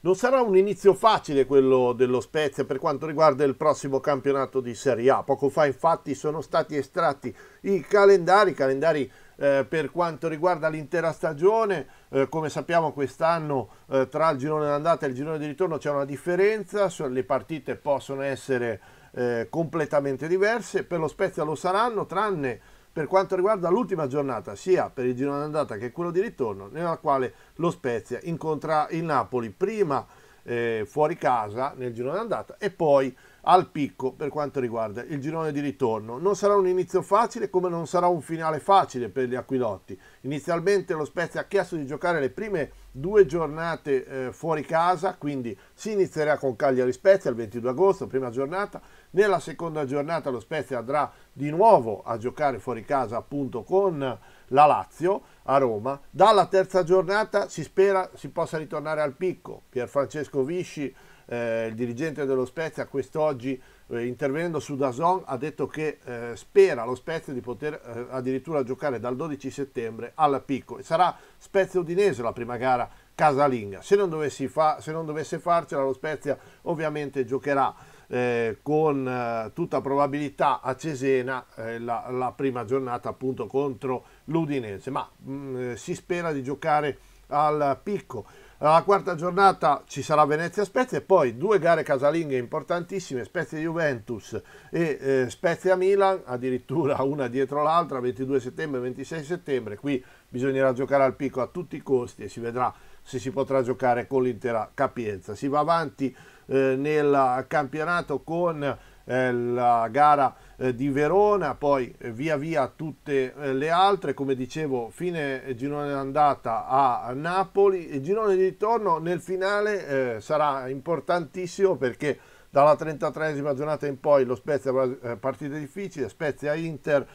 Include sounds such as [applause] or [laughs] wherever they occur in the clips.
Non sarà un inizio facile quello dello Spezia per quanto riguarda il prossimo campionato di Serie A. Poco fa infatti sono stati estratti i calendari, calendari eh, per quanto riguarda l'intera stagione. Eh, come sappiamo quest'anno eh, tra il girone d'andata e il girone di ritorno c'è una differenza, le partite possono essere eh, completamente diverse, per lo Spezia lo saranno tranne per quanto riguarda l'ultima giornata, sia per il giro d'andata che quello di ritorno, nella quale lo Spezia incontra il Napoli prima eh, fuori casa nel giro d'andata e poi al picco per quanto riguarda il girone di ritorno. Non sarà un inizio facile come non sarà un finale facile per gli Aquilotti. Inizialmente lo Spezia ha chiesto di giocare le prime due giornate eh, fuori casa, quindi si inizierà con Cagliari Spezia il 22 agosto, prima giornata. Nella seconda giornata lo Spezia andrà di nuovo a giocare fuori casa appunto con la Lazio a Roma. Dalla terza giornata si spera si possa ritornare al picco. Pierfrancesco Visci, eh, il dirigente dello Spezia, quest'oggi eh, intervenendo su Dazon ha detto che eh, spera lo Spezia di poter eh, addirittura giocare dal 12 settembre al picco. E sarà Spezia Udinese la prima gara casalinga. Se non, fa, se non dovesse farcela lo Spezia ovviamente giocherà eh, con eh, tutta probabilità a Cesena eh, la, la, prima giornata appunto contro l'Udinese, ma mh, mm, eh, si spera di giocare al picco. Alla quarta giornata ci sarà Venezia Spezia e poi due gare casalinghe importantissime, Spezia Juventus e eh, Spezia Milan, addirittura [laughs] una dietro l'altra, 22 settembre e 26 settembre. Qui bisognerà giocare al picco a tutti i costi e si vedrà se si potrà giocare con l'intera capienza. Si va avanti eh, nel campionato con eh, la gara eh, di Verona, poi eh, via via tutte eh, le altre, come dicevo, fine eh, girone andata a Napoli, il girone di ritorno nel finale sarà importantissimo perché dalla 33esima giornata in poi lo Spezia avrà partite difficili, Spezia Inter,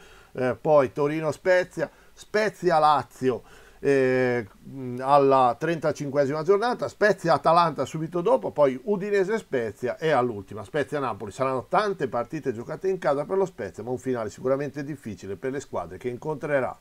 poi Torino Spezia, Spezia Lazio eh, alla 35esima giornata, Spezia-Atalanta subito dopo, poi Udinese-Spezia e all'ultima Spezia-Napoli. Saranno tante partite giocate in casa per lo Spezia, ma un finale sicuramente difficile per le squadre che incontrerà.